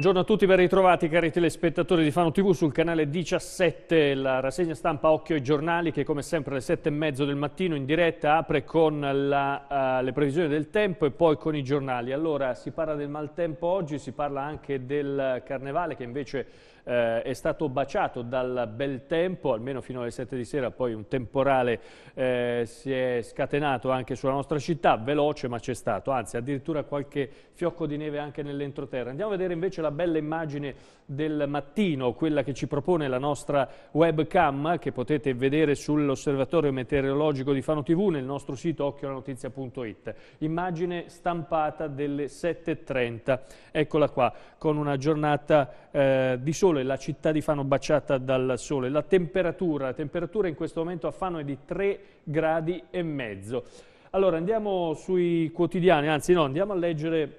Buongiorno a tutti, ben ritrovati cari telespettatori di Fano TV sul canale 17, la rassegna stampa Occhio ai giornali che come sempre alle 7 e mezzo del mattino in diretta apre con la, uh, le previsioni del tempo e poi con i giornali. Allora si parla del maltempo oggi, si parla anche del carnevale che invece eh, è stato baciato dal bel tempo, almeno fino alle 7 di sera, poi un temporale eh, si è scatenato anche sulla nostra città, veloce ma c'è stato, anzi addirittura qualche fiocco di neve anche nell'entroterra. Andiamo a vedere invece la bella immagine del mattino, quella che ci propone la nostra webcam che potete vedere sull'osservatorio meteorologico di Fano TV nel nostro sito occhiolanotizia.it. Immagine stampata delle 7.30, eccola qua, con una giornata eh, di sole, la città di Fano baciata dal sole. La temperatura, la temperatura in questo momento a Fano è di 3 gradi e mezzo. Allora andiamo sui quotidiani, anzi no, andiamo a leggere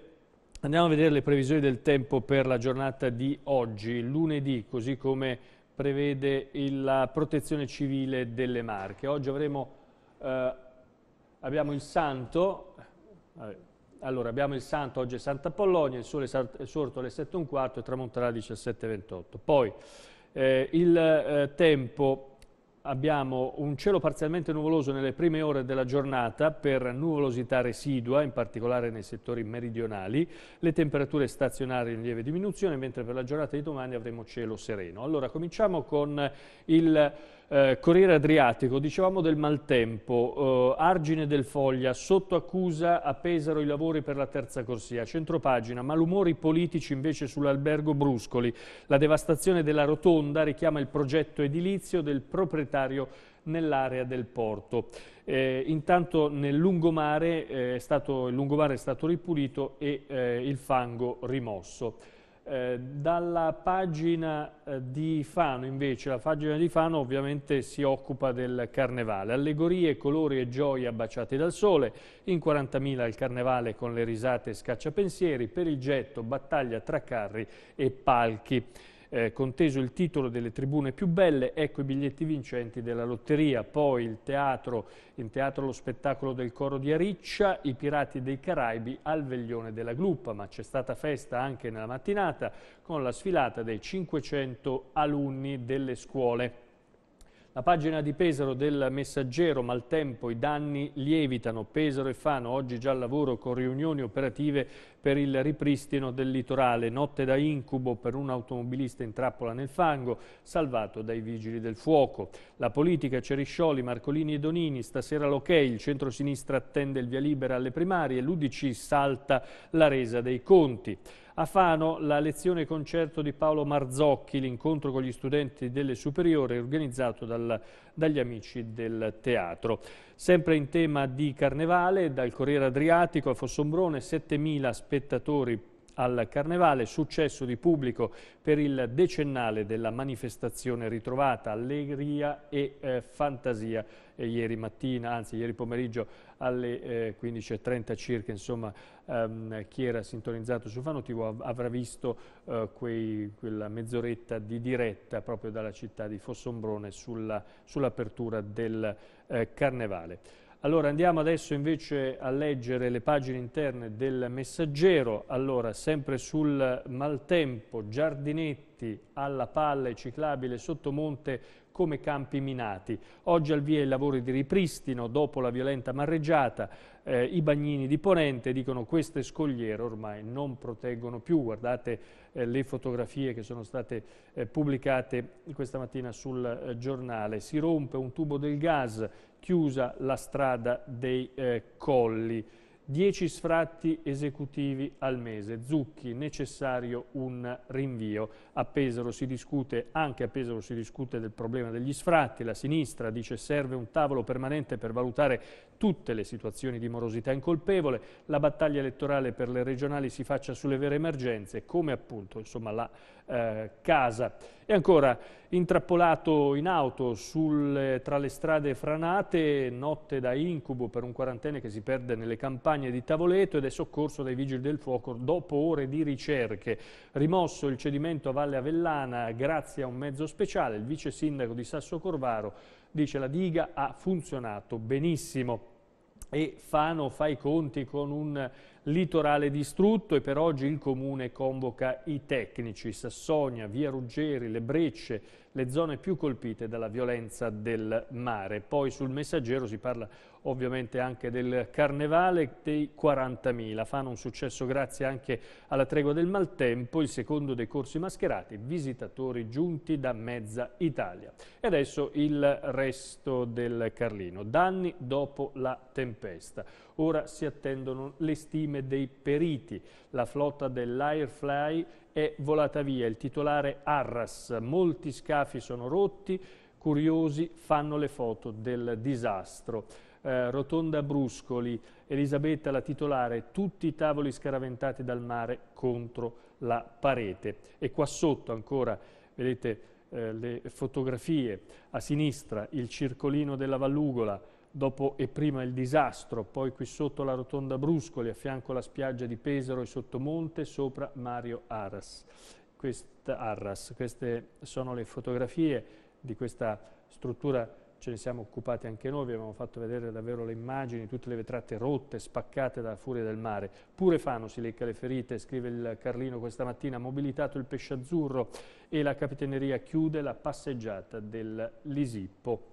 Andiamo a vedere le previsioni del tempo per la giornata di oggi, lunedì, così come prevede la protezione civile delle Marche. Oggi avremo, eh, abbiamo il Santo, allora, abbiamo il santo, oggi è Santa Pollonia, il sole è sorto alle 7.15 e tramonterà alle 17.28. Poi, eh, il eh, tempo, abbiamo un cielo parzialmente nuvoloso nelle prime ore della giornata per nuvolosità residua, in particolare nei settori meridionali, le temperature stazionarie in lieve diminuzione, mentre per la giornata di domani avremo cielo sereno. Allora, cominciamo con il eh, Corriere Adriatico, dicevamo del maltempo, eh, argine del foglia, sotto accusa a Pesaro i lavori per la terza corsia, centropagina, malumori politici invece sull'albergo Bruscoli, la devastazione della rotonda richiama il progetto edilizio del proprietario nell'area del porto. Eh, intanto nel lungomare, eh, stato, il lungomare è stato ripulito e eh, il fango rimosso. Eh, dalla pagina eh, di Fano invece, la pagina di Fano ovviamente si occupa del carnevale, allegorie, colori e gioia baciate dal sole, in 40.000 il carnevale con le risate e scacciapensieri, per il getto, battaglia tra carri e palchi eh, conteso il titolo delle tribune più belle, ecco i biglietti vincenti della lotteria, poi il teatro, in teatro lo spettacolo del coro di Ariccia, i pirati dei Caraibi al veglione della Gluppa, ma c'è stata festa anche nella mattinata con la sfilata dei 500 alunni delle scuole. La pagina di Pesaro del Messaggero, maltempo, i danni lievitano. Pesaro e Fano oggi già al lavoro con riunioni operative per il ripristino del litorale. Notte da incubo per un automobilista in trappola nel fango, salvato dai vigili del fuoco. La politica Ceriscioli, Marcolini e Donini, stasera l'ok, il centro-sinistra attende il via libera alle primarie, l'Udc salta la resa dei conti. A Fano la lezione concerto di Paolo Marzocchi, l'incontro con gli studenti delle superiori organizzato dal, dagli amici del teatro. Sempre in tema di carnevale, dal Corriere Adriatico a Fossombrone 7.000 spettatori al Carnevale, successo di pubblico per il decennale della manifestazione ritrovata, allegria e eh, fantasia. E eh, ieri mattina, anzi ieri pomeriggio alle eh, 15.30 circa, insomma, ehm, chi era sintonizzato su Fano TV av avrà visto eh, quei, quella mezz'oretta di diretta proprio dalla città di Fossombrone sull'apertura sull del eh, Carnevale. Allora andiamo adesso invece a leggere le pagine interne del messaggero, allora sempre sul maltempo, giardinetti alla palle ciclabile sottomonte come campi minati. Oggi al via i lavori di ripristino dopo la violenta marreggiata, eh, i bagnini di Ponente dicono queste scogliere ormai non proteggono più, guardate eh, le fotografie che sono state eh, pubblicate questa mattina sul eh, giornale, si rompe un tubo del gas, chiusa la strada dei eh, colli. 10 sfratti esecutivi al mese. Zucchi, necessario un rinvio. A Pesaro si discute, anche a Pesaro si discute del problema degli sfratti. La sinistra dice serve un tavolo permanente per valutare tutte le situazioni di morosità incolpevole. La battaglia elettorale per le regionali si faccia sulle vere emergenze, come appunto insomma, la eh, casa. E ancora, intrappolato in auto sul, tra le strade franate, notte da incubo per un quarantenne che si perde nelle campagne di Tavoleto ed è soccorso dai vigili del fuoco dopo ore di ricerche. Rimosso il cedimento a Valle Avellana grazie a un mezzo speciale, il vice sindaco di Sasso Corvaro dice la diga ha funzionato benissimo e Fano fa i conti con un litorale distrutto e per oggi il Comune convoca i tecnici, Sassonia, Via Ruggeri, le Brecce, le zone più colpite dalla violenza del mare. Poi sul messaggero si parla ovviamente anche del Carnevale dei 40.000. Fanno un successo grazie anche alla tregua del maltempo, il secondo dei corsi mascherati, visitatori giunti da mezza Italia. E adesso il resto del Carlino. Danni dopo la tempesta. Ora si attendono le stime dei periti. La flotta dell'Airfly è volata via, il titolare Arras, molti scafi sono rotti, curiosi fanno le foto del disastro eh, Rotonda Bruscoli, Elisabetta la titolare, tutti i tavoli scaraventati dal mare contro la parete. E qua sotto ancora, vedete eh, le fotografie, a sinistra il circolino della Vallugola, dopo e prima il disastro, poi qui sotto la rotonda Bruscoli, a fianco alla spiaggia di Pesaro e Sottomonte, sopra Mario Arras. Questa, Arras. Queste sono le fotografie di questa struttura ce ne siamo occupati anche noi, vi abbiamo fatto vedere davvero le immagini, tutte le vetrate rotte, spaccate dalla furia del mare. Pure Fano si lecca le ferite, scrive il Carlino questa mattina, ha mobilitato il pesce azzurro e la capitaneria chiude la passeggiata del Lisippo.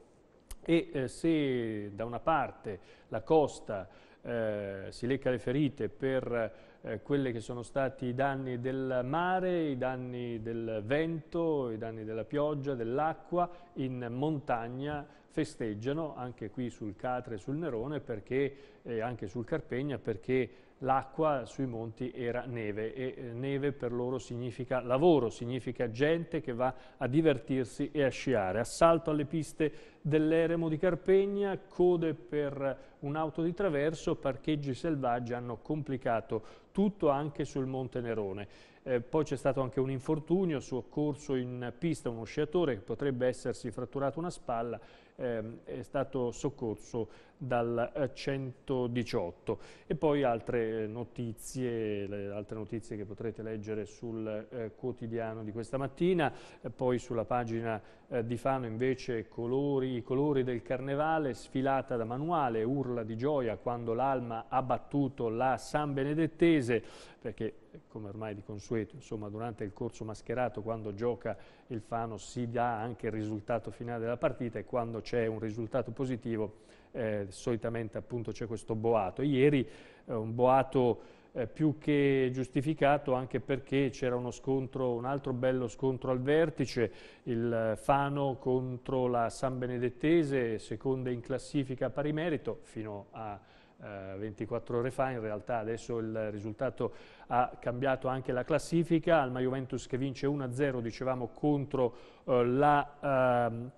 E eh, se da una parte la costa eh, si lecca le ferite per eh, quelli che sono stati i danni del mare, i danni del vento, i danni della pioggia, dell'acqua, in montagna festeggiano anche qui sul Catre e sul Nerone perché, eh, anche sul Carpegna perché l'acqua sui monti era neve e eh, neve per loro significa lavoro, significa gente che va a divertirsi e a sciare. Assalto alle piste dell'Eremo di Carpegna, code per un'auto di traverso, parcheggi selvaggi hanno complicato tutto anche sul Monte Nerone. Eh, poi c'è stato anche un infortunio, soccorso in pista uno sciatore che potrebbe essersi fratturato una spalla, ehm, è stato soccorso dal 118. Eh, e poi altre notizie, altre notizie che potrete leggere sul eh, quotidiano di questa mattina, eh, poi sulla pagina eh, di Fano invece colori, i colori del carnevale, sfilata da manuale, urla di gioia quando l'Alma ha battuto la San Benedettese, perché come ormai di consueto, insomma, durante il corso mascherato, quando gioca il Fano si dà anche il risultato finale della partita e quando c'è un risultato positivo eh, solitamente appunto c'è questo boato. Ieri eh, un boato eh, più che giustificato anche perché c'era uno scontro, un altro bello scontro al vertice, il Fano contro la San Benedettese, seconda in classifica pari merito fino a 24 eh, ore fa, in realtà adesso il risultato ha cambiato anche la classifica, al Juventus che vince 1-0 dicevamo contro eh, la ehm,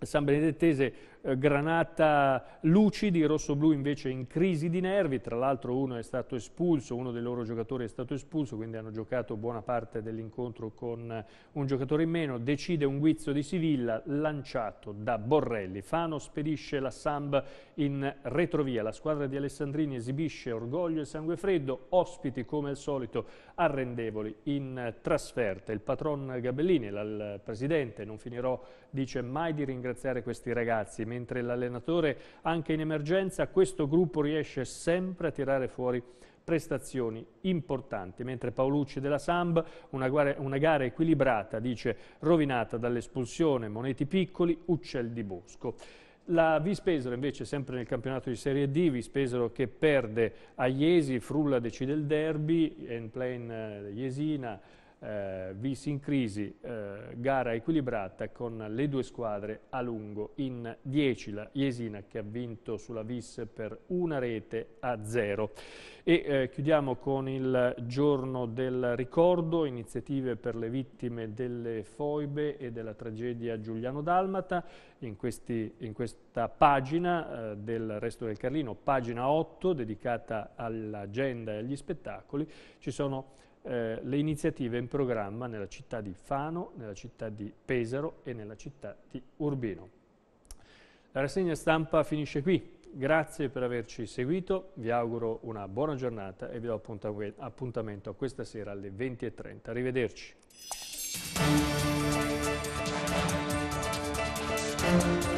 San Benedettese eh, Granata lucidi, rosso-blu invece in crisi di nervi, tra l'altro uno è stato espulso, uno dei loro giocatori è stato espulso, quindi hanno giocato buona parte dell'incontro con eh, un giocatore in meno, decide un guizzo di Sivilla lanciato da Borrelli, Fano spedisce la Samb in retrovia, la squadra di Alessandrini esibisce orgoglio e sangue freddo, ospiti come al solito arrendevoli in eh, trasferta, il patron Gabellini, il presidente, non finirò, dice mai di ringraziare questi ragazzi, mentre l'allenatore anche in emergenza, questo gruppo riesce sempre a tirare fuori prestazioni importanti, mentre Paolucci della Samb, una, una gara, equilibrata, dice, rovinata dall'espulsione, Moneti Piccoli, Uccel di Bosco. La Vispesero invece, sempre nel campionato di Serie D, Vispesero che perde a Iesi, Frulla decide il derby, in Enplain eh, Iesina, eh, vis in crisi, eh, gara equilibrata con le due squadre a lungo in 10, la Jesina che ha vinto sulla vis per una rete a zero. E eh, chiudiamo con il giorno del ricordo, iniziative per le vittime delle foibe e della tragedia Giuliano Dalmata, in, questi, in questa pagina eh, del Resto del Carlino, pagina 8, dedicata all'agenda e agli spettacoli, ci sono eh, le iniziative in programma nella città di Fano, nella città di Pesaro e nella città di Urbino. La rassegna stampa finisce qui. Grazie per averci seguito, vi auguro una buona giornata e vi do appuntamento questa sera alle 20.30. Arrivederci.